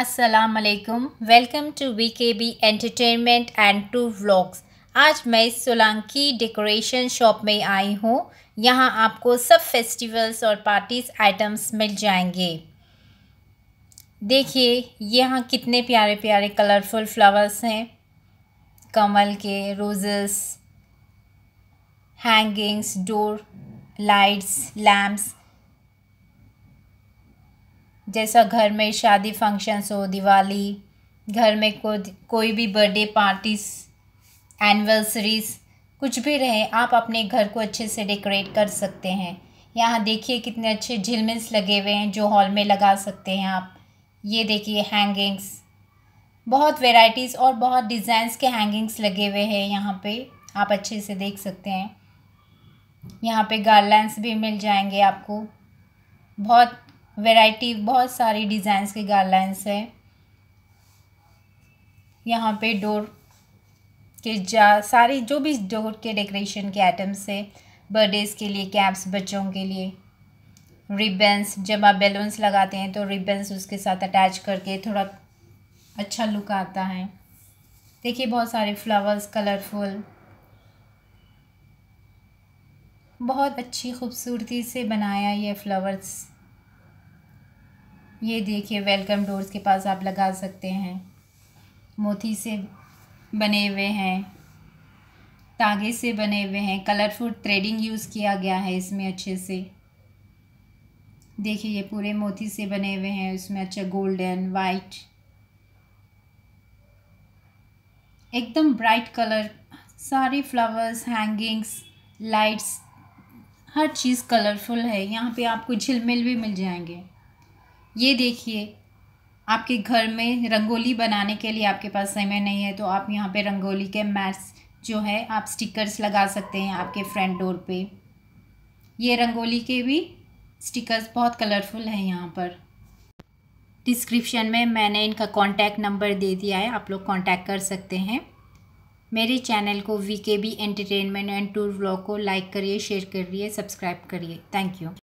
असलकम welcome to V K B entertainment and tour vlogs आज मैं सोलंकी डेकोरेशन शॉप में आई हूँ यहाँ आपको सब फेस्टिवल्स और पार्टीज आइटम्स मिल जाएंगे देखिए यहाँ कितने प्यारे प्यारे कलरफुल फ्लावर्स हैं कमल के roses hangings door lights lamps जैसा घर में शादी फंक्शंस हो दिवाली घर में को, कोई भी बर्थडे पार्टीज एनिवर्सरीज कुछ भी रहे आप अपने घर को अच्छे से डेकोरेट कर सकते हैं यहाँ देखिए कितने अच्छे झिलमिल्स लगे हुए हैं जो हॉल में लगा सकते हैं आप ये देखिए हैंगिंग्स बहुत वेराइटीज़ और बहुत डिज़ाइंस के हैंगिंग्स लगे हुए हैं यहाँ पे आप अच्छे से देख सकते हैं यहाँ पे गार्लैंड्स भी मिल जाएंगे आपको बहुत वैरायटी बहुत सारी डिज़ाइंस के गार्लाइंस है यहाँ पे डोर के जा सारी जो भी डोर के डेकोरेशन के आइटम्स है बर्थडेज़ के लिए कैप्स बच्चों के लिए रिबन्स जब आप बेलून्स लगाते हैं तो रिबन्स उसके साथ अटैच करके थोड़ा अच्छा लुक आता है देखिए बहुत सारे फ्लावर्स कलरफुल बहुत अच्छी खूबसूरती से बनाया ये फ्लावर्स ये देखिए वेलकम डोर्स के पास आप लगा सकते हैं मोती से बने हुए हैं तागे से बने हुए हैं कलरफुल थ्रेडिंग यूज़ किया गया है इसमें अच्छे से देखिए ये पूरे मोती से बने हुए हैं उसमें अच्छा गोल्डन वाइट एकदम ब्राइट कलर सारे फ्लावर्स हैंगिंग्स लाइट्स हर चीज़ कलरफुल है यहाँ पे आपको झिलमिल भी मिल जाएंगे ये देखिए आपके घर में रंगोली बनाने के लिए आपके पास समय नहीं है तो आप यहाँ पे रंगोली के मैट्स जो है आप स्टिकर्स लगा सकते हैं आपके फ्रंट डोर पे ये रंगोली के भी स्टिकर्स बहुत कलरफुल हैं यहाँ पर डिस्क्रिप्शन में मैंने इनका कांटेक्ट नंबर दे दिया है आप लोग कांटेक्ट कर सकते हैं मेरे चैनल को V K B entertainment and tour blog को लाइक करिए शेयर करिए सब्सक्राइब करिए थैंक यू